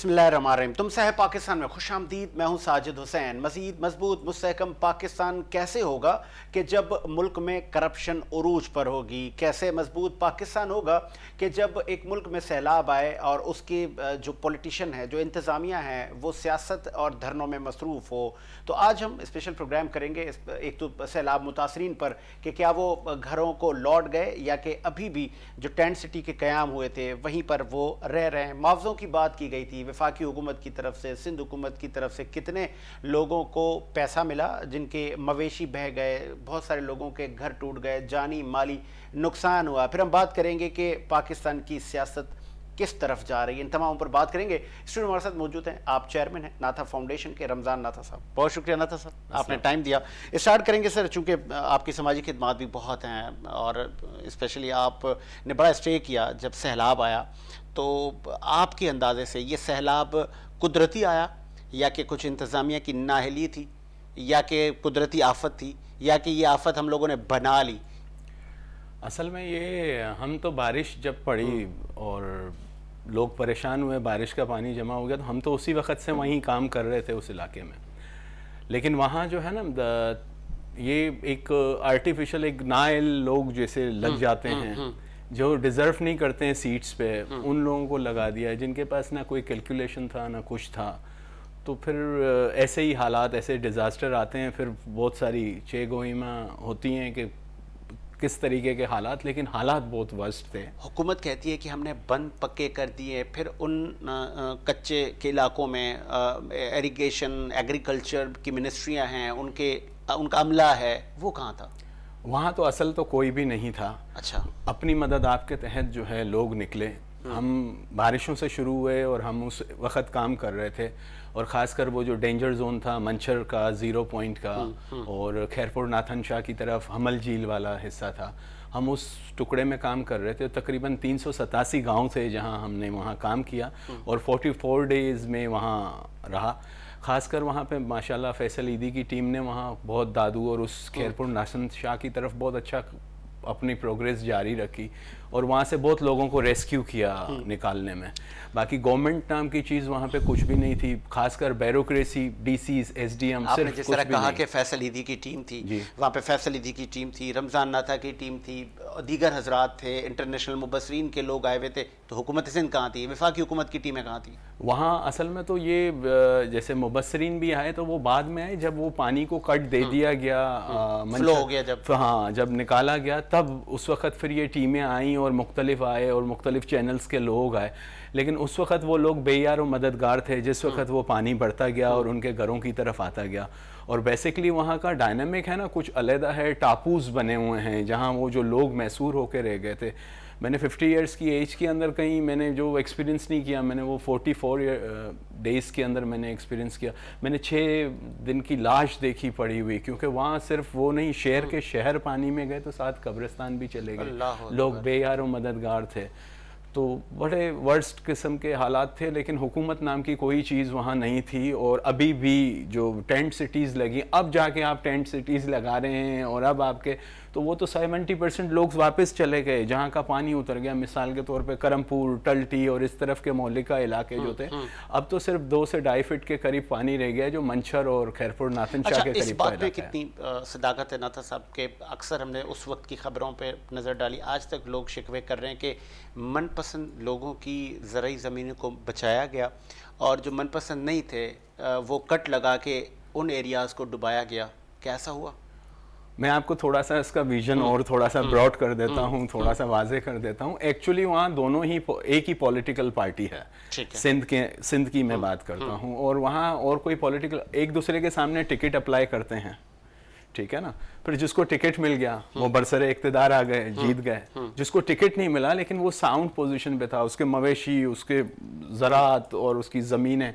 बिस्मिल्लाहिर्रहमानिर्रहीम तुम सह पाकिस्तान में खुश आमदीद मैं हूं साजिद हुसैन मजीद मजबूत मुस्कम पाकिस्तान कैसे होगा कि जब मुल्क में करप्शन अरूज पर होगी कैसे मजबूत पाकिस्तान होगा कि जब एक मुल्क में सैलाब आए और उसके जो पॉलिटिशियन है जो इंतज़ामिया है वो सियासत और धरनों में मसरूफ़ हो तो आज हम स्पेशल प्रोग्राम करेंगे एक तो सैलाब मुतासरीन पर कि क्या वो घरों को लौट गए या कि अभी भी जो टेंट सिटी के क़्याम हुए थे वहीं पर वो रह रहे हैं मुआवज़ों की बात की गई थी वफाकी हुकूमत की तरफ से सिंध हुकूमत की तरफ से कितने लोगों को पैसा मिला जिनके मवेशी बह गए बहुत सारे लोगों के घर टूट गए जानी माली नुकसान हुआ फिर हम बात करेंगे कि पाकिस्तान की सियासत किस तरफ जा रही है इन तमाम पर बात करेंगे स्टूडेंट हमारे साथ मौजूद हैं आप चेयरमैन हैं नाथा फाउंडेशन के रमज़ान नाथा साहब बहुत शुक्रिया नाथा साहब आपने टाइम दिया स्टार्ट करेंगे सर चूँकि आपकी सामाजिक खदमात भी बहुत हैं और इस्पेशली आपने बड़ा स्टे किया जब सैलाब आया तो आपके अंदाजे से ये सैलाब कुदरती आया या कि कुछ इंतज़ामिया की नाहली थी या कि कुदरती आफत थी या कि ये आफत हम लोगों ने बना ली असल में ये हम तो बारिश जब पड़ी हम्म। और लोग परेशान हुए बारिश का पानी जमा हो गया तो हम तो उसी वक्त से वहीं काम कर रहे थे उस इलाके में लेकिन वहाँ जो है ना ये एक आर्टिफिशियल एक नायल लोग जैसे लग हम्म, जाते हम्म, हैं जो डिज़र्व नहीं करते हैं सीट्स पे हम्म। उन लोगों को लगा दिया जिनके पास ना कोई कैलकुलेशन था ना कुछ था तो फिर ऐसे ही हालात ऐसे डिज़ास्टर आते हैं फिर बहुत सारी चेगोईमा होती हैं कि किस तरीके के हालात लेकिन हालात बहुत वर्स्ट थे हुकूमत कहती है कि हमने बंद पक्के कर दिए फिर उन कच्चे के इलाकों में एरीगेशन एग्रीकल्चर की मिनिस्ट्रियां हैं उनके उनका अमला है वो कहाँ था वहाँ तो असल तो कोई भी नहीं था अच्छा अपनी मदद आपके तहत जो है लोग निकले हम्म। हम बारिशों से शुरू हुए और हम उस वक्त काम कर रहे थे और ख़ासकर वो जो डेंजर जोन था मंचर का ज़ीरो पॉइंट का हम्म, हम्म। और खैरपुर नाथन शाह की तरफ हमल झील वाला हिस्सा था हम उस टुकड़े में काम कर रहे थे तकरीबन तीन सौ सतासी गाँव थे जहाँ हमने वहाँ काम किया और फोर्टी फोर डेज़ में वहाँ रहा खासकर वहाँ पे माशाल्लाह फैसल ईदी की टीम ने वहाँ बहुत दादू और उस खैरपुर हम्म। नासन शाह की तरफ बहुत अच्छा अपनी प्रोग्रेस जारी रखी और वहाँ से बहुत लोगों को रेस्क्यू किया हम्म। निकालने में बाकी गवर्नमेंट नाम की चीज़ वहाँ पे कुछ भी नहीं थी खासकर बैरोक्रेसी डीसीज एसडीएम आपने जिस तरह कहा कि फैसल ईदी की टीम थी वहाँ पे फैसल ईदी की टीम थी रमज़ान नाथा की टीम थी दीगर हजरात थे इंटरनेशनल मुबसरीन के लोग आए हुए थे तो हुकूमत सिंध कहाँ थी विफाकी हुकूमत की टीमें कहाँ थी वहाँ असल में तो ये जैसे मुबसरीन भी आए तो वो बाद में आए जब वो पानी को कट दे हम्म। दिया गया फ्लो हम्म। हो गया जब हाँ जब निकाला गया तब उस वक्त फिर ये टीमें आई और मुख्तलिफ आए और मुख्तलिफ चैनल्स के लोग आए लेकिन उस वक्त वो लोग बेयार और मददगार थे जिस वक्त वो पानी बढ़ता गया और उनके घरों की तरफ आता गया और बेसिकली वहाँ का डायनमिक है ना कुछ अलहदा है टापूज बने हुए हैं जहाँ वो जो लोग मैसूर होकर रह गए थे मैंने 50 इयर्स की एज के अंदर कहीं मैंने जो एक्सपीरियंस नहीं किया मैंने वो 44 फोर डेज़ के अंदर मैंने एक्सपीरियंस किया मैंने छः दिन की लाश देखी पड़ी हुई क्योंकि वहाँ सिर्फ वो नहीं शहर के हम्म। शहर पानी में गए तो साथ कब्रिस्तान भी चले गए लोग बेयार मददगार थे तो बड़े वर्स्ट किस्म के हालात थे लेकिन हुकूमत नाम की कोई चीज़ वहाँ नहीं थी और अभी भी जो टेंट सिटीज़ लगी अब जाके आप टेंट सिटीज़ लगा रहे हैं और अब आपके तो वो तो सेवेंटी परसेंट लोग वापस चले गए जहाँ का पानी उतर गया मिसाल के तौर पर करमपुर टल्टी और इस तरफ के मोहलिका इलाके जो हम्म, थे हम्म। अब तो सिर्फ दो से ढाई फिट के करीब पानी रह गया जो मंचर और खैरपुर नाथन शाह अच्छा, के करीब बात कितनी सदाकत है नाथा साहब के अक्सर हमने उस वक्त की खबरों पर नज़र डाली आज तक लोग शिकवे कर रहे हैं कि मनपसंद लोगों की ज़रूरी ज़मीन को बचाया गया और जो मनपसंद नहीं थे वो कट लगा के उन एरियाज़ को डुबाया गया कैसा हुआ मैं आपको थोड़ा सा इसका विजन हम्म। और थोड़ा सा ब्रॉड हम्म। कर देता हम्म। हूँ थोड़ा सा वाजे कर देता हूँ एक्चुअली वहाँ दोनों ही एक ही पॉलिटिकल पार्टी है सिंध के सिंध की मैं बात करता हूँ और वहाँ और कोई पॉलिटिकल एक दूसरे के सामने टिकट अप्लाई करते हैं ठीक है ना फिर जिसको टिकट मिल गया वो बरसरे इकतदार आ गए जीत गए जिसको टिकट नहीं मिला लेकिन वो साउंड पोजिशन पे था उसके मवेशी उसके ज़रात और उसकी ज़मीनें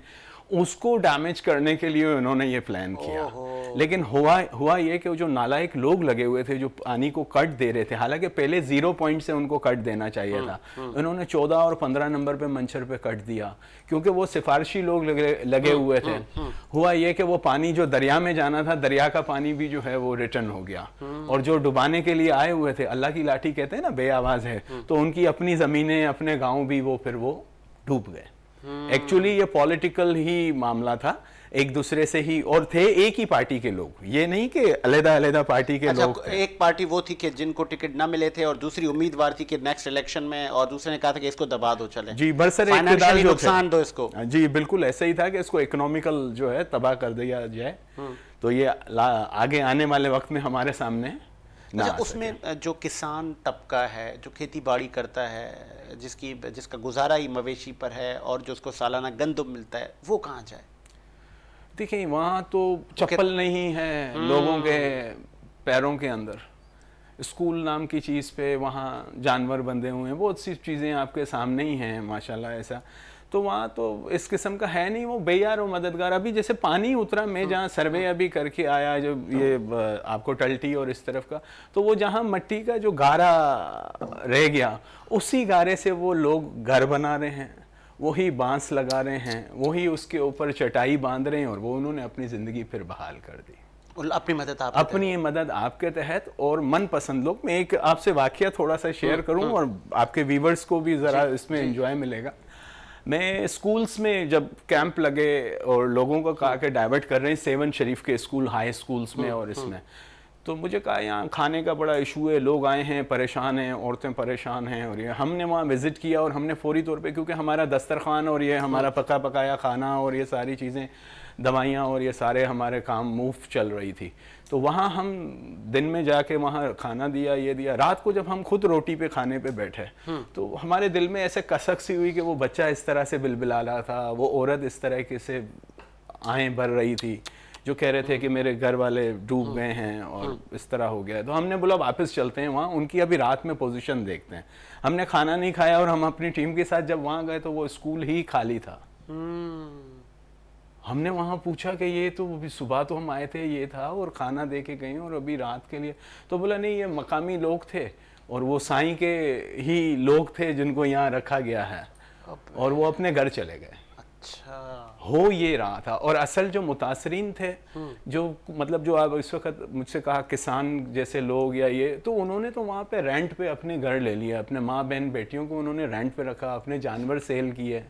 उसको डैमेज करने के लिए उन्होंने ये प्लान किया लेकिन हुआ हुआ ये कि जो नालायक लोग लगे हुए थे जो पानी को कट दे रहे थे हालांकि पहले जीरो पॉइंट से उनको कट देना चाहिए हम्म, था हम्म। उन्होंने चौदह और पंद्रह नंबर पे मंचर पे कट दिया क्योंकि वो सिफारशी लोग लगे, लगे हम्म, हुए थे हुआ ये कि वो पानी जो दरिया में जाना था दरिया का पानी भी जो है वो रिटर्न हो गया और जो डुबाने के लिए आए हुए थे अल्लाह की लाठी कहते हैं ना बे आवाज़ है तो उनकी अपनी जमीने अपने गाँव भी वो फिर वो डूब गए एक्चुअली ये पॉलिटिकल ही मामला था एक दूसरे से ही और थे एक ही पार्टी के लोग ये नहीं कि अलहदा अलहदा पार्टी के अच्छा, लोग एक पार्टी वो थी कि जिनको टिकट ना मिले थे और दूसरी उम्मीदवार थी कि नेक्स्ट इलेक्शन में और दूसरे ने कहा था कि इसको दबा दो चले जी बरसर नुकसान दो इसको हाँ, जी बिल्कुल ऐसा ही था कि इसको इकोनॉमिकल जो है तबाह कर दिया जाए हम्म। तो ये आगे आने वाले वक्त में हमारे सामने अच्छा उसमें जो किसान तबका है जो खेती बाड़ी करता है जिसकी जिसका गुजारा ही मवेशी पर है और जो उसको सालाना गंदम मिलता है वो कहाँ जाए देखिए वहाँ तो चप्पल नहीं है हम्म। लोगों के पैरों के अंदर स्कूल नाम की चीज़ पे वहाँ जानवर बंधे हुए हैं बहुत सी चीज़ें आपके सामने ही हैं माशाल्लाह ऐसा तो वहाँ तो इस किस्म का है नहीं वो बेयार और मददगार अभी जैसे पानी उतरा मैं हाँ। जहाँ सर्वे हाँ। अभी करके आया जो हाँ। ये आपको टल्टी और इस तरफ का तो वो जहाँ मट्टी का जो गारा रह गया उसी गारे से वो लोग घर बना रहे हैं वही बांस लगा रहे हैं वही उसके ऊपर चटाई बांध रहे हैं और वो उन्होंने अपनी ज़िंदगी फिर बहाल कर दी अपनी मदद आप अपनी मदद आपके तहत और मनपसंद लोग मैं एक आपसे वाक्य थोड़ा सा शेयर करूं और आपके व्यूवर्स को भी ज़रा इसमें इंजॉय मिलेगा मैं स्कूल्स में जब कैंप लगे और लोगों को कहा कि डाइवर्ट कर रहे हैं सेवन शरीफ के स्कूल हाई स्कूल्स में हम्म, और इसमें हम्म। तो मुझे कहा यहाँ खाने का बड़ा इशू है लोग आए हैं परेशान हैं औरतें परेशान हैं और ये हमने वहाँ विज़िट किया और हमने फौरी तौर पे क्योंकि हमारा दस्तरखान और ये हमारा हाँ। पका पकाया खाना और ये सारी चीज़ें दवाइयाँ और ये सारे हमारे काम मूव चल रही थी तो वहाँ हम दिन में जाके वहाँ खाना दिया ये दिया रात को जब हम खुद रोटी पे खाने पे बैठे हम्म। तो हमारे दिल में ऐसे कसक सी हुई कि वो बच्चा इस तरह से बिलबिला रहा था वो औरत इस तरह के से आएँ भर रही थी जो कह रहे थे कि मेरे घर वाले डूब हम्म। गए हैं और हम्म। इस तरह हो गया तो हमने बोला वापस चलते हैं वहाँ उनकी अभी रात में पोजीशन देखते हैं हमने खाना नहीं खाया और हम अपनी टीम के साथ जब वहाँ गए तो वो स्कूल ही खाली था हमने वहाँ पूछा कि ये तो अभी सुबह तो हम आए थे ये था और खाना दे के गए और अभी रात के लिए तो बोला नहीं ये मकामी लोग थे और वो साईं के ही लोग थे जिनको यहाँ रखा गया है और वो अपने घर चले गए अच्छा हो ये रहा था और असल जो मुतासरीन थे हम्म। जो मतलब जो आप इस वक्त मुझसे कहा किसान जैसे लोग या ये तो उन्होंने तो वहाँ पे रेंट पे अपने घर ले लिया अपने माँ बहन बेटियों को उन्होंने रेंट पे रखा अपने जानवर सेल किए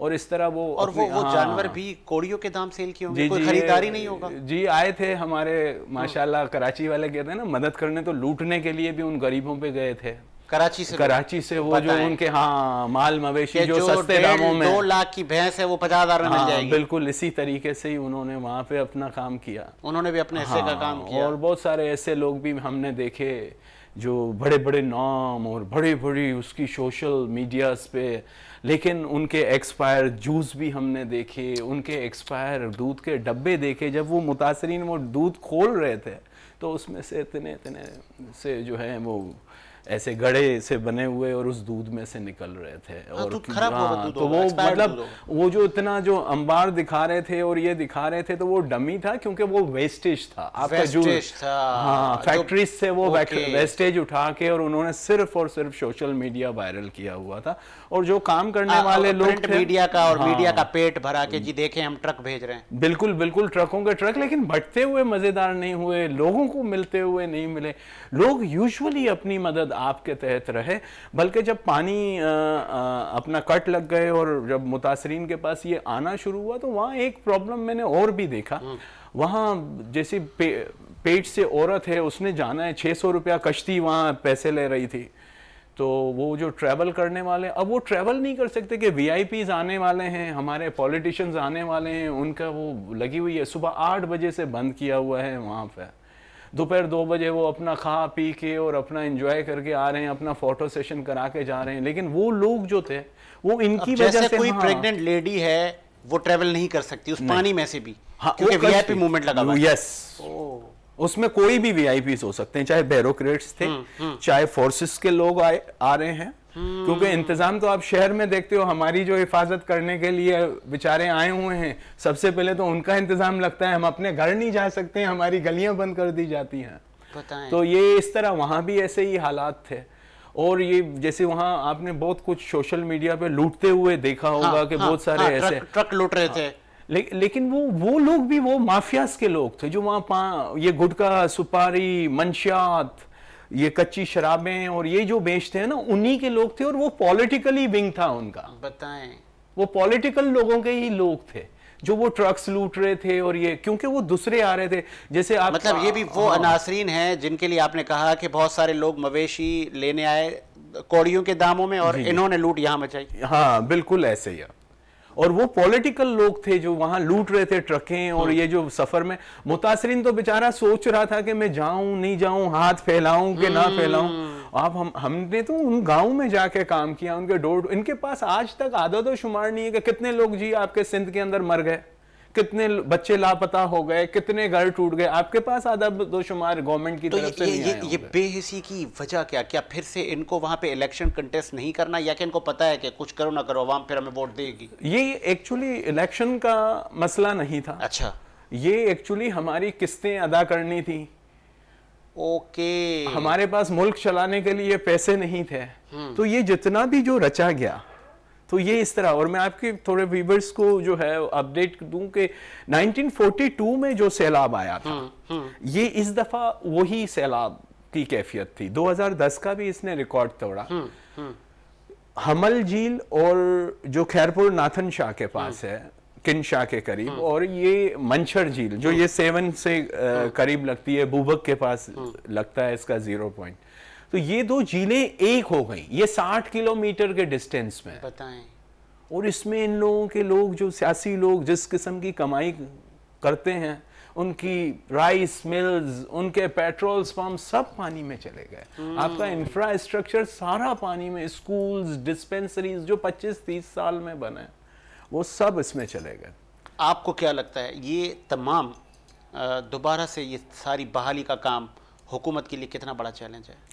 और इस तरह वो और वो, वो हाँ। जानवर भी कोड़ियों के दाम सेल किए होंगे कोई खरीदारी नहीं होगा जी आए थे हमारे माशाल्लाह कराची वाले कहते हैं ना मदद करने तो लूटने के लिए भी उन गरीबों पे गए थे कराची से कराची से वो जो उनके हाँ माल मवेशी जो, जो सस्ते दामों में दो लाख की भैंस है वो पचास हजार में हाँ, मिल जाएगी बिल्कुल इसी तरीके से ही उन्होंने वहाँ पे अपना काम किया उन्होंने भी अपने हिस्से हाँ, का काम किया और बहुत सारे ऐसे लोग भी हमने देखे जो बड़े बड़े नाम और बड़े बड़ी उसकी सोशल मीडियाज़ पे लेकिन उनके एक्सपायर जूस भी हमने देखे उनके एक्सपायर दूध के डब्बे देखे जब वो मुतासरीन वो दूध खोल रहे थे तो उसमें से इतने इतने से जो है वो ऐसे गड़े से बने हुए और उस दूध में से निकल रहे थे हाँ, और हाँ, तो हाँ, तो वो मतलब वो जो इतना जो अंबार दिखा रहे थे और ये दिखा रहे थे तो वो डमी था क्योंकि वो वेस्टेज था आपका हाँ, जो हाँ फैक्ट्रीज से वो वेस्टेज उठा के और उन्होंने सिर्फ और सिर्फ सोशल मीडिया वायरल किया हुआ था और जो काम करने वाले लोग मीडिया का और मीडिया का पेट भरा के जी देखे हम ट्रक भेज रहे हैं बिल्कुल बिल्कुल ट्रकों के ट्रक लेकिन बटते हुए मजेदार नहीं हुए लोगों को मिलते हुए नहीं मिले लोग यूजुअली अपनी मदद आपके तहत रहे बल्कि जब पानी आ, आ, अपना कट लग गए और जब मुतासरीन के पास ये आना शुरू हुआ तो वहाँ एक प्रॉब्लम मैंने और भी देखा हम्म। वहाँ जैसे पे, पेट से औरत है उसने जाना है 600 रुपया कश्ती वहाँ पैसे ले रही थी तो वो जो ट्रैवल करने वाले अब वो ट्रैवल नहीं कर सकते कि वीआईपीज़ आने वाले हैं हमारे पॉलिटिशियंस आने वाले हैं उनका वो लगी हुई है सुबह आठ बजे से बंद किया हुआ है वहाँ पर दोपहर दो बजे वो अपना खा पी के और अपना इंजॉय करके आ रहे हैं अपना फोटो सेशन करा के जा रहे हैं लेकिन वो लोग जो थे वो इनकी वजह से कोई प्रेग्नेंट हाँ। लेडी है वो ट्रेवल नहीं कर सकती उस पानी में से भी हाँ, क्योंकि वीआईपी मूवमेंट लगा हुआ यस उसमें कोई भी वीआईपीस हो सकते हैं चाहे बैरोक्रेट्स थे हम्म, हम्म। चाहे फोर्सेस के लोग आए आ रहे हैं क्योंकि इंतजाम तो आप शहर में देखते हो हमारी जो हिफाजत करने के लिए बेचारे आए हुए हैं सबसे पहले तो उनका इंतजाम लगता है हम अपने घर नहीं जा सकते हमारी गलियां बंद कर दी जाती हैं तो ये इस तरह वहाँ भी ऐसे ही हालात थे और ये जैसे वहाँ आपने बहुत कुछ सोशल मीडिया पे लूटते हुए देखा हाँ, होगा हाँ, कि हाँ, बहुत सारे हाँ, ऐसे ट्रक, ट्रक लूट रहे हाँ, थे ले, लेकिन वो वो लोग भी वो माफियाज के लोग थे जो वहाँ ये गुटखा सुपारी मंशियात ये कच्ची शराबें और ये जो बेचते हैं ना उन्हीं के लोग थे और वो पॉलिटिकली विंग था उनका बताएं वो पॉलिटिकल लोगों के ही लोग थे जो वो ट्रक्स लूट रहे थे और ये क्योंकि वो दूसरे आ रहे थे जैसे आप मतलब ये भी वो हाँ। अनासरीन हैं जिनके लिए आपने कहा कि बहुत सारे लोग मवेशी लेने आए कौड़ियों के दामों में और इन्होंने लूट यहाँ मचाई हाँ बिल्कुल ऐसे ही है और वो पॉलिटिकल लोग थे जो वहां लूट रहे थे ट्रकें और हम्म। ये जो सफर में मुतासरीन तो बेचारा सोच रहा था कि मैं जाऊं नहीं जाऊं हाथ फैलाऊं कि ना हम्म। फैलाऊं आप हम हमने तो उन गाँव में जाके काम किया उनके डोर इनके पास आज तक आदत शुमार नहीं है कि कितने लोग जी आपके सिंध के अंदर मर गए कितने बच्चे लापता हो गए कितने घर टूट गए आपके पास आधा दो शुमार गवर्नमेंट की तो तरफ ये, से ये, ये, ये बेहसी की वजह क्या क्या फिर से इनको वहां पे इलेक्शन कंटेस्ट नहीं करना या कि इनको पता है कि कुछ करो ना करो वहां फिर हमें वोट देगी ये एक्चुअली इलेक्शन का मसला नहीं था अच्छा ये एक्चुअली हमारी किस्तें अदा करनी थी ओके हमारे पास मुल्क चलाने के लिए पैसे नहीं थे हम्म। तो ये जितना भी जो रचा गया तो ये इस तरह और मैं आपके थोड़े व्यूवर्स को जो है अपडेट दूं कि 1942 में जो सैलाब आया था हम्म, हम्म। ये इस दफा वही सैलाब की कैफियत थी 2010 का भी इसने रिकॉर्ड तोड़ा हम्म, हमल झील और जो खैरपुर नाथन शाह के पास है किन शाह के करीब और ये मंछर झील जो ये सेवन से करीब लगती है बुबक के पास लगता है इसका जीरो पॉइंट तो ये दो झीलें एक हो गई ये साठ किलोमीटर के डिस्टेंस में बताएं और इसमें इन लोगों के लोग जो सियासी लोग जिस किस्म की कमाई करते हैं उनकी राइस मिल्स उनके पेट्रोल पंप सब पानी में चले गए हम्म। आपका इंफ्रास्ट्रक्चर सारा पानी में स्कूल्स डिस्पेंसरीज जो 25-30 साल में बने वो सब इसमें चले गए आपको क्या लगता है ये तमाम दोबारा से ये सारी बहाली का काम हुकूमत के लिए कितना बड़ा चैलेंज है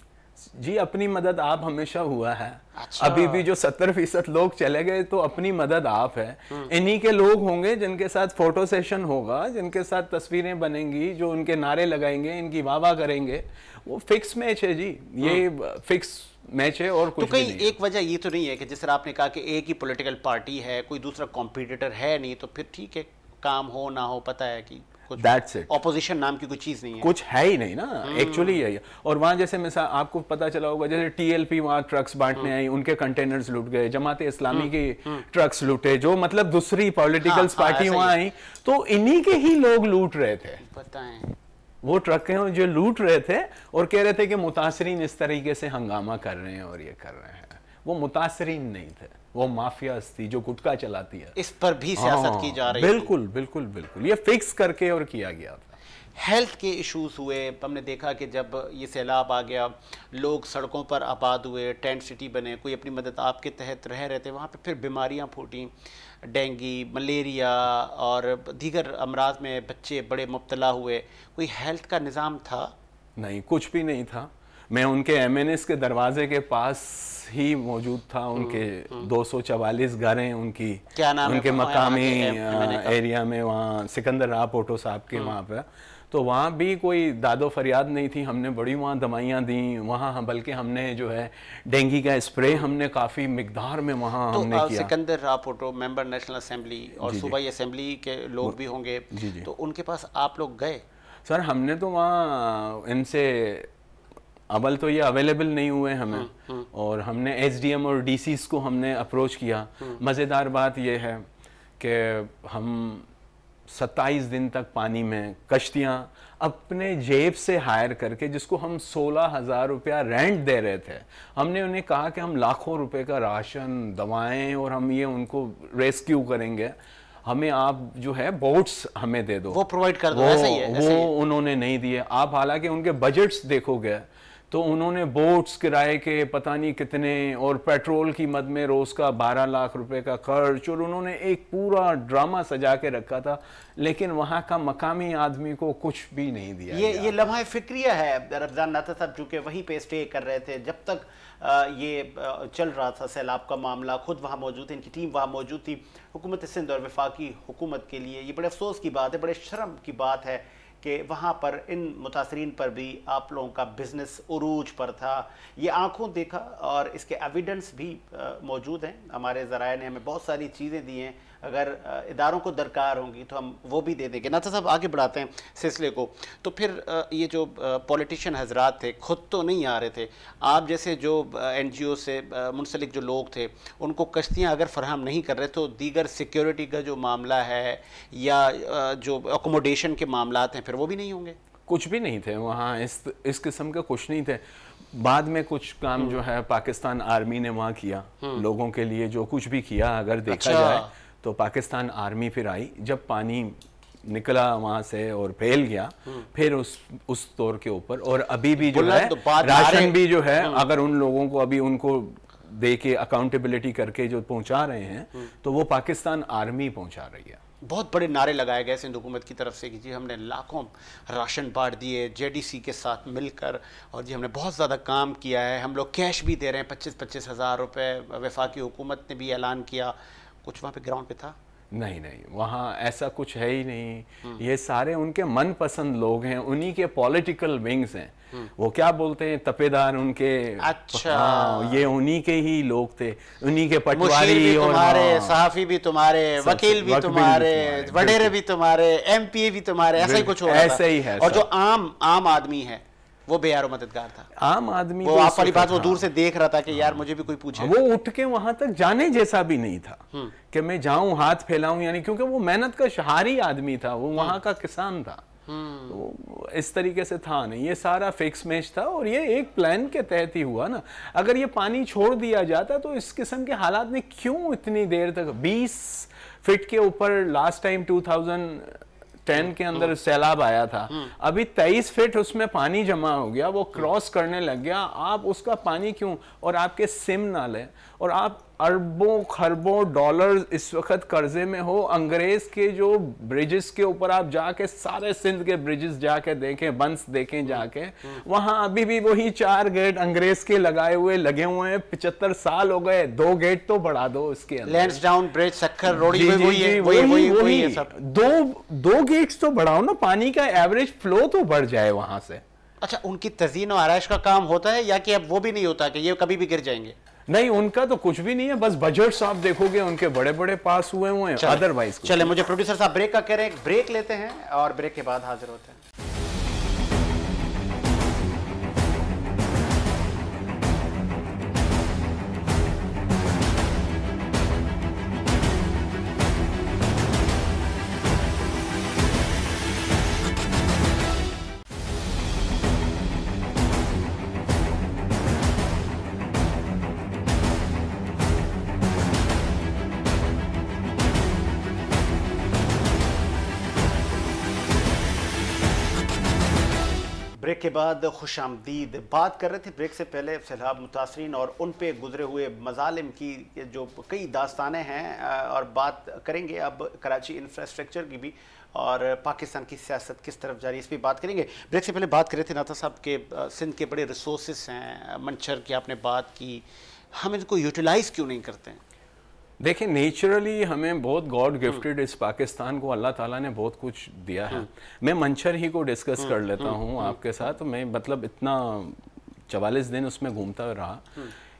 जी अपनी मदद आप हमेशा हुआ है अच्छा। अभी भी जो सत्तर फीसद लोग चले गए तो अपनी मदद आप है हम्म। इन्हीं के लोग होंगे जिनके साथ फोटो सेशन होगा जिनके साथ तस्वीरें बनेंगी जो उनके नारे लगाएंगे इनकी वाह वाह करेंगे वो फिक्स मैच है जी ये हम्म। फिक्स मैच है और कुछ तो कहीं एक वजह ये तो नहीं है कि जिस तरह आपने कहा कि एक ही पॉलिटिकल पार्टी है कोई दूसरा कॉम्पिटिटर है नहीं तो फिर ठीक है काम हो ना हो पता है कि दैट्स इट ऑपोजिशन नाम की कोई चीज नहीं है कुछ है ही नहीं ना एक्चुअली हम्म। यही है और वहां जैसे मिसाल आपको पता चला होगा जैसे टीएलपी वहां ट्रक्स बांटने हम्म। आई उनके कंटेनर्स लूट गए जमात इस्लामी हम्म। के ट्रक्स लूटे जो मतलब दूसरी पॉलिटिकल पार्टी वहां आई तो इन्हीं के ही लोग लूट रहे थे बताएं वो ट्रकें जो लूट रहे थे और कह रहे थे कि मुतासरीन इस तरीके से हंगामा कर रहे हैं और ये कर रहे हैं वो मुतासरीन नहीं थे वो माफिया थी जो गुटका चलाती है इस पर भी सियासत की जा रही बिल्कुल बिल्कुल बिल्कुल ये फिक्स करके और किया गया था हेल्थ के इश्यूज हुए हमने देखा कि जब ये सैलाब आ गया लोग सड़कों पर आबाद हुए टेंट सिटी बने कोई अपनी मदद आपके तहत रह रहे थे वहाँ पे फिर बीमारियाँ फूटी डेंगी मलेरिया और दीगर अमराज में बच्चे बड़े मुबतला हुए कोई हेल्थ का निज़ाम था नहीं कुछ भी नहीं था मैं उनके एम के दरवाजे के पास ही मौजूद था उनके हम्म, हम्म। दो सौ चवालीस घरें उनकी क्या नाम उनके मकामी एरिया में वहाँ सिकंदर राह पोटो साहब के हम्म। वहाँ पर तो वहाँ भी कोई दादो फरियाद नहीं थी हमने बड़ी वहाँ दवाइयाँ दी वहाँ हम बल्कि हमने जो है डेंगू का स्प्रे हमने काफ़ी मकदार में वहाँ तो हमने किया Sikandar Poto member national assembly और सूबाई असम्बली के लोग भी होंगे तो उनके पास आप लोग गए सर हमने तो वहाँ इनसे अवल तो ये अवेलेबल नहीं हुए हमें हुँ, हम्म, हुँ. हम्म। और हमने एम और डीसीस को हमने अप्रोच किया हम्म। मज़ेदार बात यह है कि हम 27 दिन तक पानी में कश्तियाँ अपने जेब से हायर करके जिसको हम सोलह हज़ार रुपया रेंट दे रहे थे हमने उन्हें कहा कि हम लाखों रुपए का राशन दवाएं और हम ये उनको रेस्क्यू करेंगे हमें आप जो है बोट्स हमें दे दो वो प्रोवाइड कर दो वो, ऐसे ही है, ऐसे वो उन्होंने नहीं दिए आप हालांकि उनके बजट्स देखोगे तो उन्होंने बोट्स किराए के पता नहीं कितने और पेट्रोल की मद में रोज़ का बारह लाख रुपए का खर्च और उन्होंने एक पूरा ड्रामा सजा के रखा था लेकिन वहाँ का मकामी आदमी को कुछ भी नहीं दिया ये ये लम्हा फिक्रिया है रमज़ान नाथा साहब चूँकि वहीं पे स्टे कर रहे थे जब तक ये चल रहा था सैलाब का मामला खुद वहाँ मौजूद थे इनकी टीम वहाँ मौजूद थी हुकूमत सिंध और वफाकी हुकूमत के लिए ये बड़े अफसोस की बात है बड़े शर्म की बात है कि वहाँ पर इन मुतासरीन पर भी आप लोगों का बिज़नेस अरूज पर था ये आँखों देखा और इसके एविडेंस भी मौजूद हैं हमारे ज़राए ने हमें बहुत सारी चीज़ें दी हैं अगर इदारों को दरकार होंगी तो हम वो भी दे देंगे नाथा साहब आगे बढ़ाते हैं सिलसिले को तो फिर ये जो पॉलिटिशियन हजरात थे खुद तो नहीं आ रहे थे आप जैसे जो एन जी ओ से मुंसलिक जो लोग थे उनको कश्तियाँ अगर फराहम नहीं कर रहे तो दीगर सिक्योरिटी का जो मामला है या जो अकोमोडेशन के मामला हैं फिर वो भी नहीं होंगे कुछ भी नहीं थे वहाँ इस इस किस्म का कुछ नहीं थे बाद में कुछ काम हम्म। जो है पाकिस्तान आर्मी ने वहाँ किया हम्म। लोगों के लिए जो कुछ भी किया अगर देखा अच्छा। जाए तो पाकिस्तान आर्मी फिर आई जब पानी निकला वहाँ से और फैल गया फिर उस उस दौर के ऊपर और अभी भी जो है तो राशन भी जो है हम्म। अगर उन लोगों को अभी उनको दे के अकाउंटेबिलिटी करके जो पहुंचा रहे हैं हम्म। तो वो पाकिस्तान आर्मी पहुंचा रही है बहुत बड़े नारे लगाए गए सिंध हुकूमत की तरफ से कि जी हमने लाखों राशन बांट दिए जे के साथ मिलकर और जी हमने बहुत ज़्यादा काम किया है हम लोग कैश भी दे रहे हैं पच्चीस पच्चीस हज़ार रुपये वफाकी हुकूमत ने भी ऐलान किया कुछ वहाँ पे ग्राउंड पे था नहीं नहीं वहाँ ऐसा कुछ है ही नहीं हम्म। ये सारे उनके मनपसंद लोग हैं उन्हीं के पॉलिटिकल विंग्स हैं हम्म। वो क्या बोलते हैं तपेदार उनके अच्छा हाँ, ये उन्हीं के ही लोग थे उन्हीं के पटवारी भी तुम्हारे हाँ। सहाफी भी तुम्हारे वकील भी तुम्हारे वडेरे भी तुम्हारे एमपी भी तुम्हारे ऐसा ही कुछ ऐसे ऐसा ही है और जो आम आम आदमी है वो बेयारो मददगार था आम आदमी वो तो आप वाली बात वो दूर से देख रहा था कि यार मुझे भी कोई पूछे हाँ, वो उठ के वहां तक जाने जैसा भी नहीं था हम्म। कि मैं जाऊं हाथ फैलाऊं यानी क्योंकि वो मेहनत का शहारी आदमी था वो वहां हम्म। का किसान था हम्म। तो इस तरीके से था नहीं ये सारा फिक्स मैच था और ये एक प्लान के तहत ही हुआ ना अगर ये पानी छोड़ दिया जाता तो इस किस्म के हालात ने क्यों इतनी देर तक 20 फिट के ऊपर लास्ट टाइम 2000 टेन के अंदर हम्म। सैलाब आया था हम्म। अभी तेईस फीट उसमें पानी जमा हो गया वो हम्म। क्रॉस करने लग गया आप उसका पानी क्यों और आपके सिम नाले और आप अरबों खरबों डॉलर इस वक्त कर्जे में हो अंग्रेज़ के जो ब्रिजेस के ऊपर आप जाके सारे सिंध के ब्रिजेस जाके देखें बंस देखें जाके वहां अभी भी वही चार गेट अंग्रेज़ के लगाए हुए लगे हुए हैं पिछहत्तर साल हो गए दो गेट तो बढ़ा दो उसके अंदर डाउन ब्रिज वही दो दो गेट्स तो बढ़ाओ ना पानी का एवरेज फ्लो तो बढ़ जाए वहां से अच्छा उनकी तजीन और आरइश का काम होता है या कि अब वो भी नहीं होता कि ये कभी भी गिर जाएंगे नहीं उनका तो कुछ भी नहीं है बस बजट आप देखोगे उनके बड़े बड़े पास हुए हुए हैं अदरवाइज चले मुझे प्रोड्यूसर साहब ब्रेक का कह रहे हैं ब्रेक लेते हैं और ब्रेक के बाद हाजिर होते हैं ब्रेक के बाद खुश आमदीद बात कर रहे थे ब्रेक से पहले सैलाब मुतासरीन और उन पर गुजरे हुए मजालिम की जो कई दास्तानें हैं और बात करेंगे अब कराची इंफ्रास्ट्रक्चर की भी और पाकिस्तान की सियासत किस तरफ जा रही है इस पर बात करेंगे ब्रेक से पहले बात कर रहे थे नाता साहब के सिंध के बड़े रिसोर्स हैं मंचर की आपने बात की हम इनको यूटिलाइज़ क्यों नहीं करते हैं देखिए नेचुरली हमें बहुत गॉड गिफ्टेड हम्म। इस पाकिस्तान को अल्लाह ताला ने बहुत कुछ दिया है हम्म। मैं मंचर ही को डिस्कस हम्म, कर लेता हूँ आपके साथ मैं मतलब इतना चवालीस दिन उसमें घूमता रहा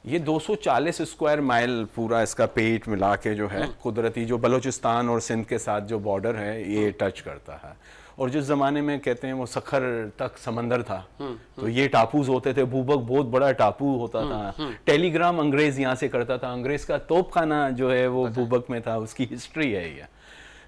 ये 240 स्क्वायर माइल पूरा इसका पेट मिला के जो है कुदरती जो बलूचिस्तान और सिंध के साथ जो बॉर्डर है ये टच करता है और जिस ज़माने में कहते हैं वो सखर तक समंदर था हम्म, तो हम्म। ये टापूज होते थे भूबक बहुत बड़ा टापू होता हम्म, था टेलीग्राम अंग्रेज़ यहाँ से करता था अंग्रेज़ का तोपखाना जो है वो भूबक में था उसकी हिस्ट्री है यह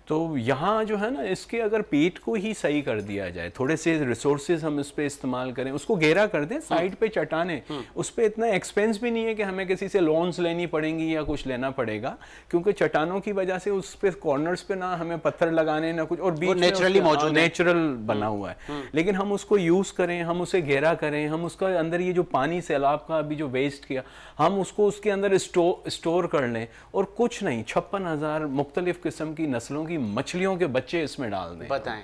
तो यहाँ जो है ना इसके अगर पेट को ही सही कर दिया जाए थोड़े से रिसोर्सेज हम इस पर इस्तेमाल करें उसको घेरा कर दें साइड पे चटाने उस पर इतना एक्सपेंस भी नहीं है कि हमें किसी से लोन्स लेनी पड़ेंगी या कुछ लेना पड़ेगा क्योंकि चटानों की वजह से उस पर कॉर्नर्स पे ना हमें पत्थर लगाने ना कुछ और बीच नेचुरली मौजूद नेचुरल हम्म, बना हुआ है हम्म। लेकिन हम उसको यूज़ करें हम उसे घेरा करें हम उसका अंदर ये जो पानी सैलाब का अभी जो वेस्ट किया हम उसको उसके अंदर स्टोर कर लें और कुछ नहीं छप्पन हज़ार मुख्तलिफ़ किस्म की नस्लों की भी मछलियों के बच्चे इसमें डाल दें बताएं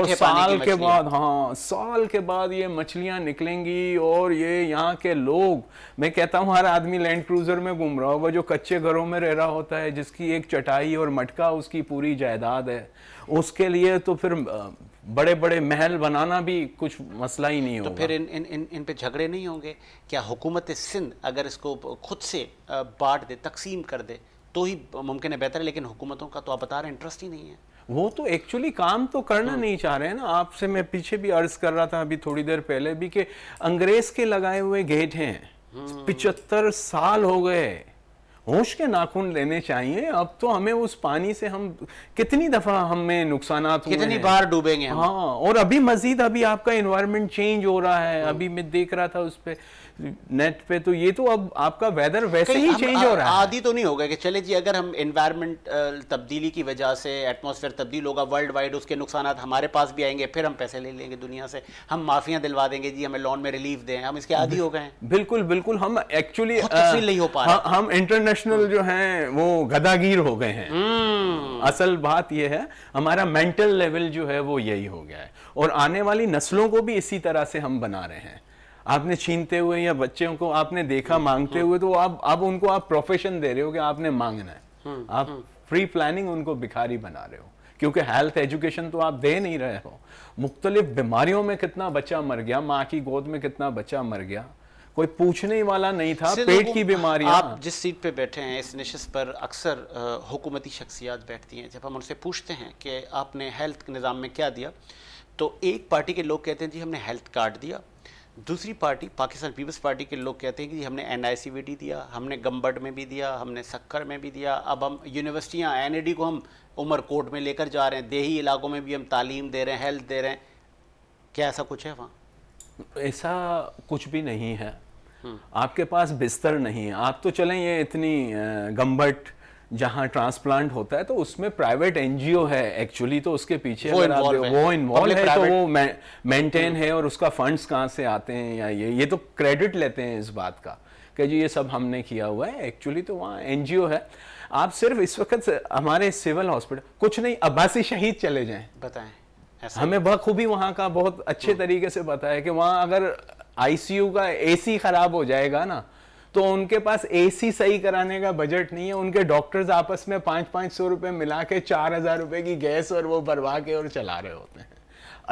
और साल के बाद हाँ साल के बाद ये मछलियां निकलेंगी और ये यहाँ के लोग मैं कहता हूँ हर आदमी लैंड क्रूजर में घूम रहा होगा जो कच्चे घरों में रह रहा होता है जिसकी एक चटाई और मटका उसकी पूरी जायदाद है उसके लिए तो फिर बड़े बड़े महल बनाना भी कुछ मसला ही नहीं तो होगा तो फिर इन इन इन इन पे झगड़े नहीं होंगे क्या हुकूमत सिंध अगर इसको खुद से बांट दे तकसीम कर दे तो ही मुमकिन है बेहतर है लेकिन हुकूमतों का तो आप बता रहे हैं इंटरेस्ट ही नहीं है वो तो एक्चुअली काम तो करना हाँ। नहीं चाह रहे हैं ना आपसे मैं पीछे भी अर्ज कर रहा था अभी थोड़ी देर पहले भी कि अंग्रेज के लगाए हुए गेट हैं हम्म। पिचहत्तर साल हो गए होश के नाखून लेने चाहिए अब तो हमें उस पानी से हम कितनी दफा हमें नुकसान कितनी हुए बार डूबेंगे हाँ और अभी मजीद अभी आपका इन्वायरमेंट चेंज हो रहा है हाँ। अभी मैं देख रहा था उस पर नेट पे तो ये तो अब आपका वेदर वैसे ही चेंज हो रहा है आदि तो नहीं होगा कि चले जी अगर हम इन्वायरमेंट तब्दीली की वजह से एटमोसफेयर तब्दील होगा वर्ल्ड वाइड उसके नुकसान हमारे पास भी आएंगे फिर हम पैसे ले लेंगे दुनिया से हम माफियां दिलवा देंगे जी हमें लोन में रिलीफ दें हम इसके आदि हो गए बिल्कुल बिल्कुल हम एक्चुअली नहीं हो पा हम इंटरनेशनल जो है वो गदागीर हो गए हैं हम्म। असल बात यह है हमारा मेंटल लेवल जो है वो यही हो गया है और आने वाली नस्लों को भी इसी तरह से हम बना रहे हैं आपने छीनते हुए या बच्चों को आपने देखा हम्म, मांगते हम्म। हुए तो आप अब उनको आप प्रोफेशन दे रहे हो कि आपने मांगना है हम्म, आप फ्री प्लानिंग उनको भिखारी बना रहे हो क्योंकि हेल्थ एजुकेशन तो आप दे नहीं रहे हो मुख्तलिफ बीमारियों में कितना बच्चा मर गया माँ की गोद में कितना बच्चा मर गया कोई पूछने वाला नहीं था पेट की बीमारी आप जिस सीट पे बैठे हैं इस नशस्त पर अक्सर हुकूमती शख्सियात बैठती हैं जब हम उनसे पूछते हैं कि आपने हेल्थ निज़ाम में क्या दिया तो एक पार्टी के लोग कहते हैं जी हमने हेल्थ कार्ड दिया दूसरी पार्टी पाकिस्तान पीपल्स पार्टी के लोग कहते हैं कि हमने एन में भी दिया हमने गम्बट में भी दिया हमने सक्कर में भी दिया अब हम यूनिवर्सिटियाँ एन को हम उमर कोट में लेकर जा रहे हैं देही इलाकों में भी हम तालीम दे रहे हैं हेल्थ दे रहे हैं क्या ऐसा कुछ है वहाँ ऐसा कुछ भी नहीं है हम्म। आपके पास बिस्तर नहीं है आप तो चलें ये इतनी गम्बट जहाँ ट्रांसप्लांट होता है तो उसमें प्राइवेट एनजीओ है एक्चुअली तो उसके पीछे वो इन्वॉल्व है, वो है तो वो मेंटेन हम्म। है और उसका फंड्स कहाँ से आते हैं या ये ये तो क्रेडिट लेते हैं इस बात का कि जी ये सब हमने किया हुआ है एक्चुअली तो वहाँ एनजीओ है आप सिर्फ इस वक्त हमारे सिविल हॉस्पिटल कुछ नहीं अब्बासी शहीद चले जाएं बताएं हमें बखूबी वहाँ का बहुत अच्छे हम्म। तरीके से पता है कि वहाँ अगर आईसीयू का एसी खराब हो जाएगा ना तो उनके पास एसी सही कराने का बजट नहीं है उनके डॉक्टर्स आपस में पाँच पाँच सौ रुपये मिला के चार हज़ार रुपये की गैस और वो भरवा के और चला रहे होते हैं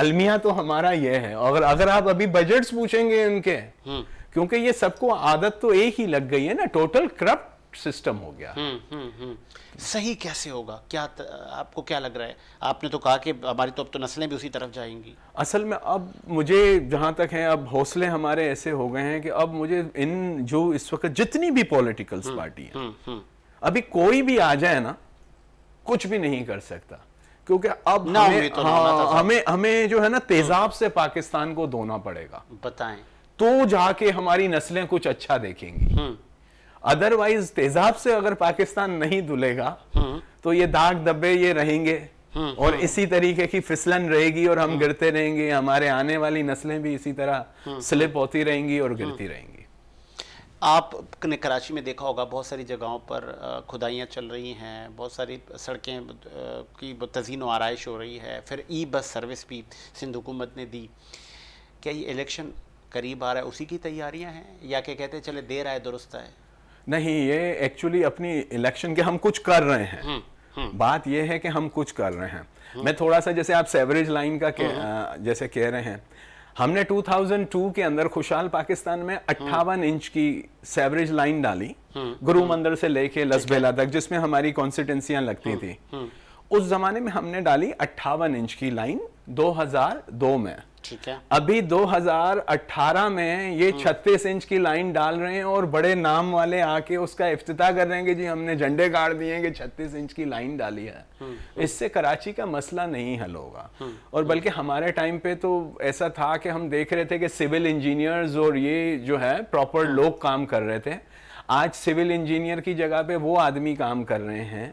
अलमिया तो हमारा ये है और अगर आप अभी बजट्स पूछेंगे उनके हम्म। क्योंकि ये सबको आदत तो एक ही लग गई है ना टोटल करप्ट सिस्टम हो गया हुँ, हम्म, हुँ, हम्म, हम्म। सही कैसे होगा क्या त, आपको क्या लग रहा है आपने तो कहा कि हमारी तो अब तो नस्लें भी उसी तरफ जाएंगी असल में अब मुझे जहां तक है अब हौसले हमारे ऐसे हो गए हैं कि अब मुझे इन जो इस वक्त जितनी भी पॉलिटिकल्स पार्टी है अभी कोई भी आ जाए ना कुछ भी नहीं कर सकता क्योंकि अब हमें तो हाँ, हमें हमें जो है ना तेजाब से पाकिस्तान को धोना पड़ेगा बताएं तो जाके हमारी नस्लें कुछ अच्छा देखेंगी अदरवाइज तेजाब से अगर पाकिस्तान नहीं धुलेगा हम्म। तो ये दाग दबे ये रहेंगे हम्म, और हम्म। इसी तरीके की फिसलन रहेगी और हम गिरते रहेंगे हमारे आने वाली नस्लें भी इसी तरह स्लिप होती रहेंगी और गिरती रहेंगी आपने कराची में देखा होगा बहुत सारी जगहों पर खुदाइयाँ चल रही हैं बहुत सारी सड़कें की तजीन आरइश हो रही है फिर ई बस सर्विस भी सिंध हुकूमत ने दी क्या ये इलेक्शन करीब आ रहा है उसी की तैयारियां हैं या क्या कहते हैं चले देर आए दुरुस्त आए नहीं ये एक्चुअली अपनी इलेक्शन के हम कुछ कर रहे हैं हम्म, हम्म। बात ये है कि हम कुछ कर रहे हैं मैं थोड़ा सा जैसे आप सेवरेज लाइन का के, आ, हम्म, जैसे कह रहे हैं हमने 2002 के अंदर खुशहाल पाकिस्तान में अट्ठावन इंच की सेवरेज लाइन डाली गुरु मंदिर से लेके लसबेला तक जिसमें हमारी कॉन्स्टिटेंसियां लगती थी उस जमाने में हमने डाली अट्ठावन इंच की लाइन 2002 में ठीक है अभी 2018 में ये 36 हम्म। इंच की लाइन डाल रहे हैं और बड़े नाम वाले आके उसका इफ्तः कर रहे हैं कि जी हमने झंडे गाड़ दिए कि 36 इंच की लाइन डाली है हम्म। इससे कराची का मसला नहीं हल होगा हम्म। और बल्कि हमारे टाइम पे तो ऐसा था कि हम देख रहे थे कि सिविल इंजीनियर्स और ये जो है प्रॉपर लोग काम कर रहे थे आज सिविल इंजीनियर की जगह पे वो आदमी काम कर रहे हैं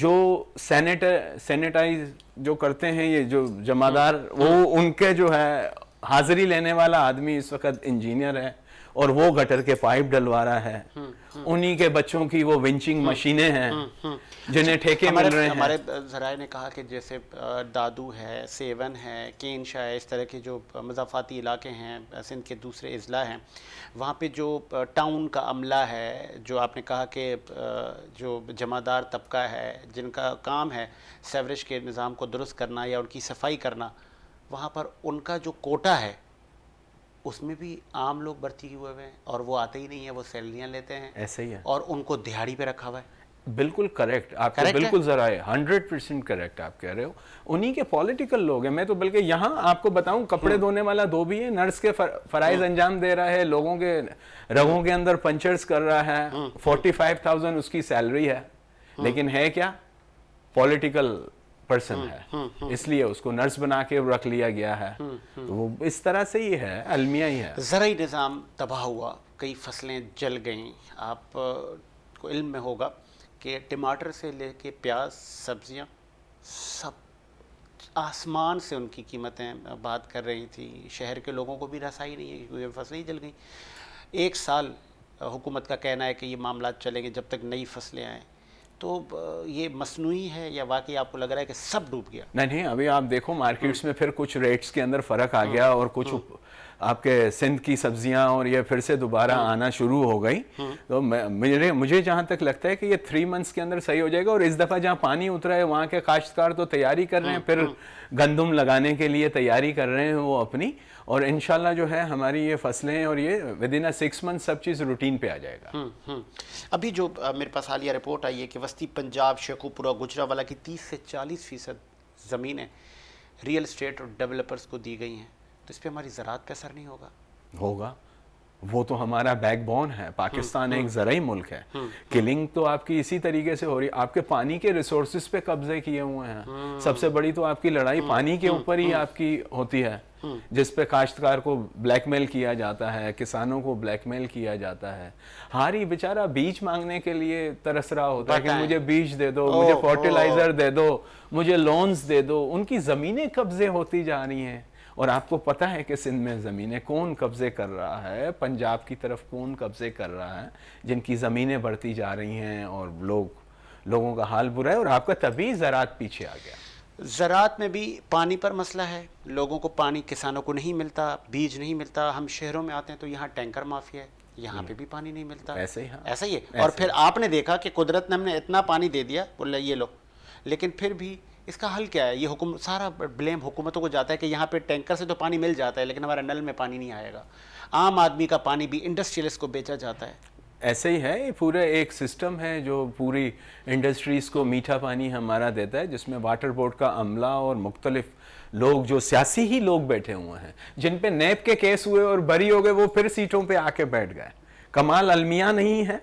जो सैनिटर सैनिटाइज जो करते हैं ये जो जमादार वो उनके जो है हाजिरी लेने वाला आदमी इस वक्त इंजीनियर है और वो गटर के पाइप डलवा रहा है हम्म, हम्म। उन्हीं के बच्चों की वो विंचिंग हम्म, मशीनें हैं जिन्हें अच्छा, ठेके मिल रहे हैं हमारे जराये ने कहा कि जैसे दादू है सेवन है केन है इस तरह के जो मजाफाती इलाके हैं सिंध के दूसरे अजला हैं वहाँ पे जो टाउन का अमला है जो आपने कहा कि जो जमादार तबका है जिनका काम है सेवरेज के निज़ाम को दुरुस्त करना या उनकी सफाई करना वहाँ पर उनका जो कोटा है उसमें भी आम लोग भर्ती हुए हुए हैं और वो आते ही नहीं है वो सैलरियाँ लेते हैं ऐसे ही है और उनको दिहाड़ी पे रखा हुआ है बिल्कुल करेक्ट आप तो बिल्कुल जरा हंड्रेड परसेंट करेक्ट आप कह रहे हो उन्हीं के पॉलिटिकल लोग हैं मैं तो बल्कि यहाँ आपको बताऊं कपड़े हम्म। धोने वाला दो भी है नर्स के फर, फराइज हम्म। अंजाम दे रहा है लोगों के रगों के अंदर पंचर्स कर रहा है फोर्टी फाइव थाउजेंड उसकी सैलरी है हम्म। लेकिन है क्या पॉलिटिकल पर्सन है हम्म, हम्म, हम्म। इसलिए उसको नर्स बना के रख लिया गया है तो वो इस तरह से ही है अलमिया ही है जरा निज़ाम तबाह हुआ कई फसलें जल गईं आप को इल्म में होगा कि टमाटर से लेके प्याज सब्जियां सब आसमान से उनकी कीमतें बात कर रही थी शहर के लोगों को भी रसाई नहीं है क्योंकि फसलें ही जल गई एक साल हुकूमत का कहना है कि ये मामला चलेंगे जब तक नई फसलें आएँ तो ये मसनू है या वाकई आपको लग रहा है कि सब डूब गया नहीं नहीं अभी आप देखो मार्केट्स में फिर कुछ रेट्स के अंदर फ़र्क आ गया और कुछ आपके सिंध की सब्जियां और ये फिर से दोबारा हम्म। आना शुरू हो गई हम्म। तो मेरे मुझे जहां तक लगता है कि ये थ्री मंथ्स के अंदर सही हो जाएगा और इस दफ़ा जहां पानी उतरा है वहां के काश्तकार तो तैयारी कर रहे हैं हम्म, फिर गंदम लगाने के लिए तैयारी कर रहे हैं वो अपनी और इन जो है हमारी ये फसलें और ये within a six month सब चीज़ रूटीन पे आ जाएगा हुँ, हम्म, हुँ. हम्म। अभी जो मेरे पास हालिया रिपोर्ट आई है कि वस्ती पंजाब शेखुपुरा वाला की तीस से चालीस फ़ीसद ज़मीनें रियल इस्टेट और डेवलपर्स को दी गई हैं तो इस पर हमारी ज़रात पर असर नहीं होगा होगा वो तो हमारा बैकबोन है पाकिस्तान एक हम्म, हम्म। ज़रूरी मुल्क है किलिंग हम्म, तो आपकी इसी तरीके से हो रही है आपके पानी के रिसोर्स पे कब्जे किए हुए हैं सबसे बड़ी तो आपकी लड़ाई पानी के ऊपर ही आपकी होती है जिस पे काश्तकार को ब्लैकमेल किया जाता है किसानों को ब्लैकमेल किया जाता है हारी बेचारा बीज मांगने के लिए तरस रहा होता है कि मुझे बीज दे दो मुझे फर्टिलाइजर दे दो मुझे लोन्स दे दो उनकी ज़मीनें कब्जे होती जा रही हैं और आपको पता है कि सिंध में ज़मीनें कौन कब्ज़े कर रहा है पंजाब की तरफ कौन कब्ज़े कर रहा है जिनकी ज़मीनें बढ़ती जा रही हैं और लोग लोगों का हाल बुरा है और आपका तभी ज़रात पीछे आ गया ज़रात में भी पानी पर मसला है लोगों को पानी किसानों को नहीं मिलता बीज नहीं मिलता हम शहरों में आते हैं तो यहाँ टैंकर माफिया है यहाँ पे भी पानी नहीं मिलता ऐसे ही हाँ। ऐसा ही है और फिर आपने देखा कि कुदरत ने हमने इतना पानी दे दिया बोले ये लो लेकिन फिर भी इसका हल क्या है ये हुकुम सारा ब्लेम हुकूमतों को जाता है कि यहाँ पे टैंकर से तो पानी मिल जाता है लेकिन हमारे नल में पानी नहीं आएगा आम आदमी का पानी भी इंडस्ट्रियलिस्ट को बेचा जाता है ऐसे ही है ये पूरा एक सिस्टम है जो पूरी इंडस्ट्रीज़ को मीठा पानी हमारा देता है जिसमें वाटर बोर्ड का अमला और मुख्तलिफ लोग जो सियासी ही लोग बैठे हुए हैं जिन पे नैब के केस हुए और बरी हो गए वो फिर सीटों पे आके बैठ गए कमाल अलमिया नहीं है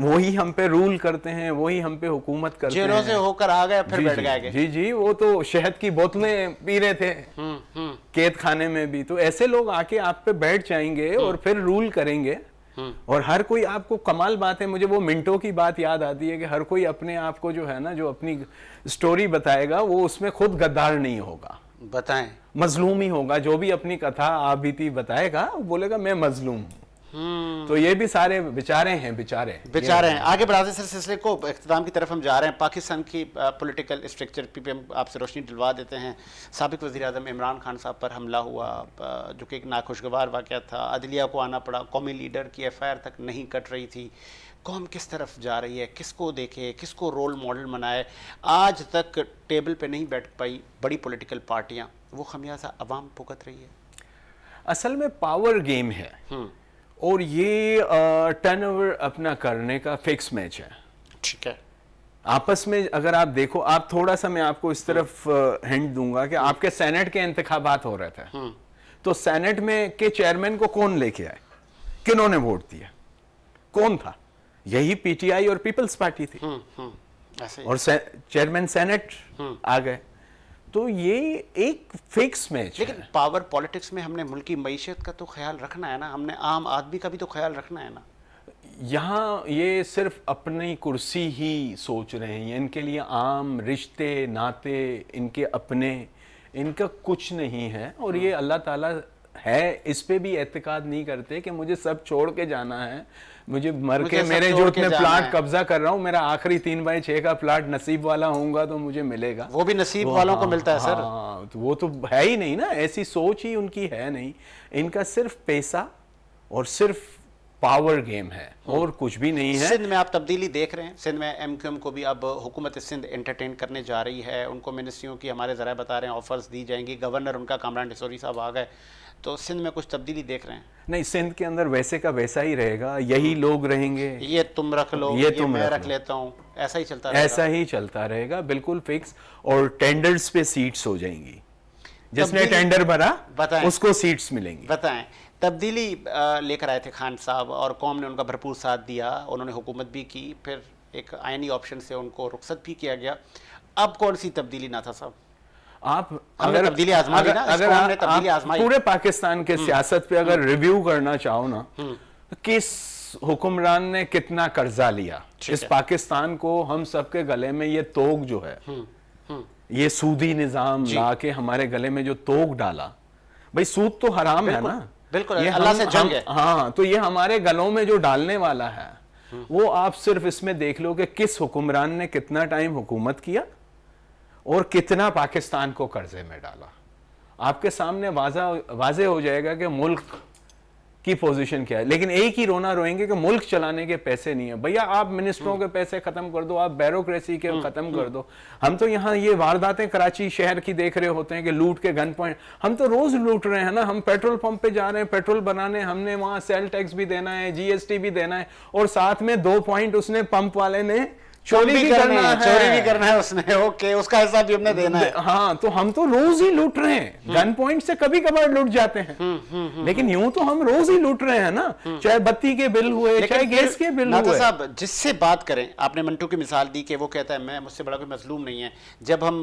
वही हम पे रूल करते हैं वही हम पे हुकूमत करते हैं से होकर आ गए फिर बैठ गए जी जी वो तो शहद की बोतलें पी रहे थे हम्म, हम्म। कैद खाने में भी तो ऐसे लोग आके आप पे बैठ जाएंगे हम्म। और फिर रूल करेंगे और हर कोई आपको कमाल बात है मुझे वो मिनटों की बात याद आती है कि हर कोई अपने आप को जो है ना जो अपनी स्टोरी बताएगा वो उसमें खुद गद्दार नहीं होगा बताएं मजलूम ही होगा जो भी अपनी कथा आप बताएगा बताएगा बोलेगा मैं मजलूम हूँ हम्म। तो ये भी सारे बेचारे हैं बेचारे बेचारे हैं आगे बढ़ाते सर सिलसिले को इख्ताम की तरफ हम जा रहे हैं पाकिस्तान की पॉलिटिकल स्ट्रक्चर पी एम आपसे रोशनी डलवा देते हैं सबक वजी अजम इमरान खान साहब पर हमला हुआ जो कि एक नाखुशगवार वाक़ था अदलिया को आना पड़ा कौमी लीडर की एफ आई आर तक नहीं कट रही थी कौम किस तरफ जा रही है किसको देखे किसको रोल मॉडल बनाए आज तक टेबल पे नहीं बैठ पाई बड़ी पॉलिटिकल पार्टियां वो खमियाजा अवाम भुगत रही है असल में पावर गेम है हम्म। और ये टर्नओवर अपना करने का फिक्स मैच है ठीक है आपस में अगर आप देखो आप थोड़ा सा मैं आपको इस तरफ हिंट दूंगा कि हम्म। आपके सेनेट के इंतखाबात हो रहे थे हम्म। तो सेनेट में के चेयरमैन को कौन लेके आए किन्होंने वोट दिया कौन था यही पीटीआई और पीपल्स पार्टी थी हम्म, और से, चेयरमैन सेनेट आ गए तो ये एक फिक्स मैच लेकिन पावर पॉलिटिक्स में हमने मुल्की मीशत का तो ख्याल रखना है ना हमने आम आदमी का भी तो ख्याल रखना है ना यहाँ ये सिर्फ अपनी कुर्सी ही सोच रहे हैं इनके लिए आम रिश्ते नाते इनके अपने इनका कुछ नहीं है और ये हाँ। अल्लाह ताला है इस पर भी एतकाद नहीं करते कि मुझे सब छोड़ के जाना है मुझे मर मुझे के मेरे जुट में प्लाट कब्जा कर रहा हूँ मेरा आखिरी तीन बाई छः का प्लाट नसीब वाला होगा तो मुझे मिलेगा वो भी नसीब वो वालों को हाँ, मिलता है सर हाँ, तो वो तो है ही नहीं ना ऐसी सोच ही उनकी है नहीं इनका सिर्फ पैसा और सिर्फ पावर गेम है हम्म। और कुछ भी नहीं है सिंध में आप तब्दीली देख रहे हैं सिंध में एम क्यू एम को भी अब हुकूमत सिंध एंटरटेन करने जा रही है उनको मिनिस्ट्रियों की हमारे ज़रा बता रहे हैं ऑफर्स दी जाएंगी गवर्नर उनका कामरान डिसोरी साहब आ गए तो सिंध में कुछ तब्दीली देख रहे हैं नहीं सिंध के अंदर वैसे का वैसा ही रहेगा यही हम्म। लोग रहेंगे ये तुम रख लो ये, ये तुम मैं रख, रख लेता हूँ ऐसा ही चलता ऐसा ही चलता रहेगा बिल्कुल फिक्स और टेंडर्स पे सीट्स हो जाएंगी जिसने टेंडर भरा बताएं उसको सीट्स मिलेंगी बताएं तब्दीली लेकर आए थे खान साहब और कौम ने उनका भरपूर साथ दिया उन्होंने हुकूमत भी की फिर एक आयनी ऑप्शन से उनको रुख्सत भी किया गया अब कौन सी तब्दीली ना था साहब आप अगर तब्दीली आजमाई ना अगर आप पूरे पाकिस्तान के हम्म। सियासत पे अगर रिव्यू हम्म। करना चाहो ना हम्म। तो किस हुक्मरान ने कितना कर्जा लिया इस पाकिस्तान को हम सबके गले में ये तोग जो है ये सूदी निजाम ला के हमारे गले में जो तोग डाला भाई सूद तो हराम है ना बिल्कुल ये अल्लाह से जंग है हाँ तो ये हमारे गलों में जो डालने वाला है वो आप सिर्फ इसमें देख लो कि किस हुक्मरान ने कितना टाइम हुकूमत किया और कितना पाकिस्तान को कर्जे में डाला आपके सामने वाजा वाजे हो जाएगा कि मुल्क की पोजीशन क्या है लेकिन एक ही रोना रोएंगे कि मुल्क चलाने के पैसे नहीं है भैया आप मिनिस्टरों के पैसे खत्म कर दो आप बैरोक्रेसी के खत्म कर दो हम तो यहाँ ये वारदातें कराची शहर की देख रहे होते हैं कि लूट के गन पॉइंट हम तो रोज लूट रहे हैं ना हम पेट्रोल पंप पे जा रहे हैं पेट्रोल बनाने हमने वहां सेल टैक्स भी देना है जीएसटी भी देना है और साथ में दो पॉइंट उसने पंप वाले ने चोरी भी, करना है चोरी भी करना है उसने ओके उसका हिसाब भी हमने देना है हाँ तो हम तो रोज ही लूट रहे हैं हम्म। गन पॉइंट से कभी कभार लूट जाते हैं हुँ, हम्म, हुँ, हम्म, लेकिन यूं तो हम रोज ही लूट रहे हैं ना चाहे बत्ती के बिल हुए चाहे गैस के बिल हुए साहब जिससे बात करें आपने मंटू की मिसाल दी कि वो कहता है मैं मुझसे बड़ा कोई मजलूम नहीं है जब हम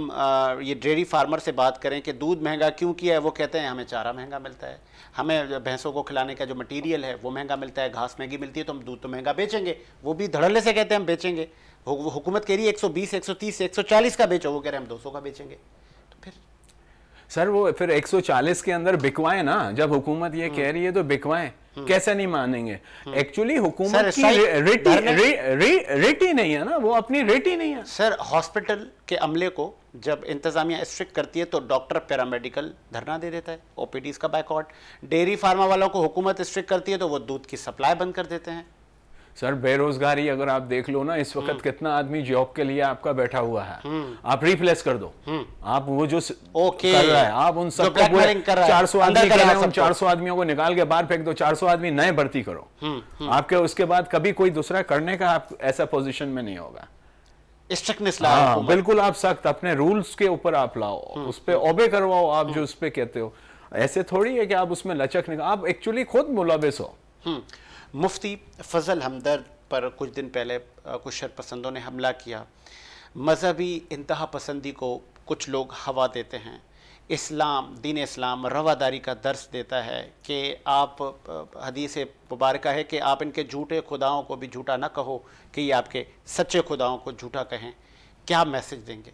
ये डेयरी फार्मर से बात करें कि दूध महंगा क्यों किया है वो कहते हैं हमें चारा महंगा मिलता है हमें भैंसों को खिलाने का जो मटेरियल है वो महंगा मिलता है घास महंगी मिलती है तो हम दूध तो महंगा बेचेंगे वो भी धड़ल्ले से कहते हैं हम बेचेंगे हुकूमत कह रही है एक एक सौ सौ बीस तीस एक सौ चालीस का बेचो वो कह रहे हैं हम दो सौ का बेचेंगे तो फिर सर वो फिर 140 के अंदर बिकवाए ना जब हुकूमत ये कह हम्म। रही है तो बिकवाए हम्म। कैसे नहीं मानेंगे एक्चुअली हम्म। हुकूमत की रेटी रे, रे, रे, नहीं है ना वो अपनी रेटी नहीं है सर हॉस्पिटल के अमले को जब इंतजामिया स्ट्रिक्ट करती है तो डॉक्टर पैरामेडिकल धरना दे देता है ओपीडीज का बैकआउट डेयरी फार्मा वालों को हुकूमत स्ट्रिक्ट करती है तो वो दूध की सप्लाई बंद कर देते हैं सर बेरोजगारी अगर आप देख लो ना इस वक्त हम्म। कितना आदमी जॉब के लिए आपका बैठा हुआ है हम्म। आप रिप्लेस कर दो हम्म। आप वो जो ओके कर रहा है आप उन सबको चार सौ आदमी चार सौ आदमियों को निकाल के बाहर फेंक दो चार सौ आदमी नए भर्ती करो आपके उसके बाद कभी कोई दूसरा करने का आप ऐसा पोजिशन में नहीं होगा हाँ, बिल्कुल आप सख्त अपने रूल्स के ऊपर आप लाओ उस पर ओबे करवाओ आप जो उस पर कहते हो ऐसे थोड़ी है कि आप उसमें लचक निकाल आप एक्चुअली खुद मुलाबिस हो मुफ्ती फजल हमदर्द पर कुछ दिन पहले कुछ शरपसंदों ने हमला किया मजहबी इंतहा पसंदी को कुछ लोग हवा देते हैं इस्लाम दीन इस्लाम रवादारी का दर्स देता है कि आप हदीस मुबारक है कि आप इनके झूठे खुदाओं को भी झूठा ना कहो कि ये आपके सच्चे खुदाओं को झूठा कहें क्या मैसेज देंगे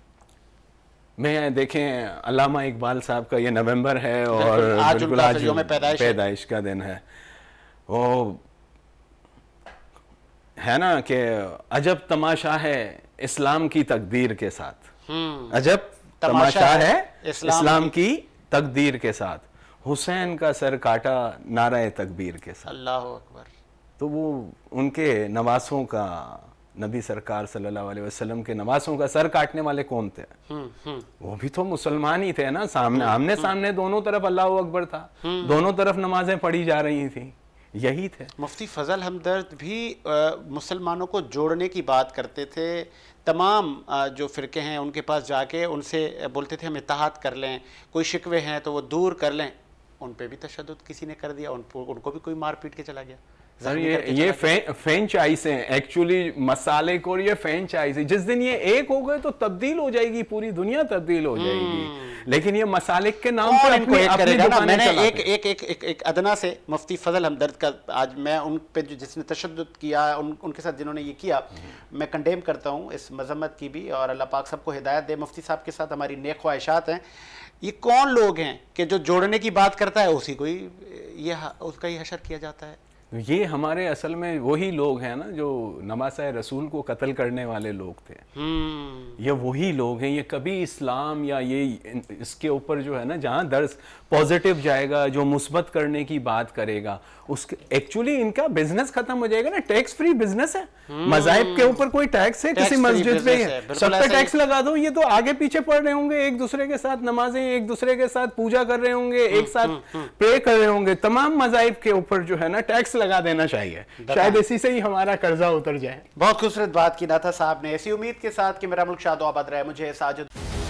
मैं देखें अलामा इकबाल साहब का ये नवंबर है और आज, आज, आज पैदाइश पैदाइश का दिन है वो है ना कि अजब तमाशा है इस्लाम की तकदीर के साथ हम्म। अजब तमाशा, है इस्लाम, की तकदीर के साथ हुसैन का सर काटा नारा तकबीर के साथ अल्लाह अकबर तो वो उनके नवासों का नबी सरकार सल्लल्लाहु अलैहि वसल्लम के नवासों का सर काटने वाले कौन थे हम्म, हम्म। वो भी तो मुसलमान ही थे ना सामने आमने सामने दोनों तरफ अल्लाह अकबर था दोनों तरफ नमाजें पढ़ी जा रही थी यही थे मुफ्ती फजल हमदर्द भी मुसलमानों को जोड़ने की बात करते थे तमाम जो फ़िरके हैं उनके पास जाके उनसे बोलते थे हम इतहात कर लें कोई शिकवे हैं तो वो दूर कर लें उन पर भी तशद किसी ने कर दिया उन उनको भी कोई मार पीट के चला गया सर ये ये फ्रेंच आइस एक्चुअली मसाले को ये फ्रेंच आइस है जिस दिन ये एक हो गए तो तब्दील हो जाएगी पूरी दुनिया तब्दील हो जाएगी हम्म। लेकिन ये मसाले के नाम पर अपने, अपने ना, मैंने एक, एक, एक, एक, एक अदना से मुफ्ती फजल हमदर्द का आज मैं उन पे जो जिसने तशद किया उन, उनके साथ जिन्होंने ये किया हम्म। मैं कंडेम करता हूँ इस मजम्मत की भी और अल्लाह पाक सबको हिदायत दे मुफ्ती साहब के साथ हमारी नेक ख्वाहिशात हैं ये कौन लोग हैं कि जो जोड़ने की बात करता है उसी को ही ये उसका ही हशर किया जाता है तो ये हमारे असल में वही लोग हैं ना जो नवासा रसूल को कत्ल करने वाले लोग थे हम्म। ये वही लोग हैं ये कभी इस्लाम या ये इसके ऊपर जो है ना जहाँ दर्ज पॉजिटिव जाएगा जो मुस्बत करने की बात करेगा उसके एक्चुअली इनका बिजनेस खत्म हो जाएगा ना टैक्स फ्री बिजनेस है हम्म। मजाहब के ऊपर कोई टैक्स है किसी मस्जिद पे सब पे टैक्स लगा दो ये तो आगे पीछे पढ़ रहे होंगे एक दूसरे के साथ नमाजें एक दूसरे के साथ पूजा कर रहे होंगे एक हम्म, साथ प्रे कर रहे होंगे तमाम मजाहब के ऊपर जो है ना टैक्स लगा देना चाहिए शायद इसी से ही हमारा कर्जा उतर जाए बहुत खूबसूरत बात की ना था साहब ने ऐसी उम्मीद के साथ कि मेरा मुल्क शादो आबाद रहे मुझे साजिद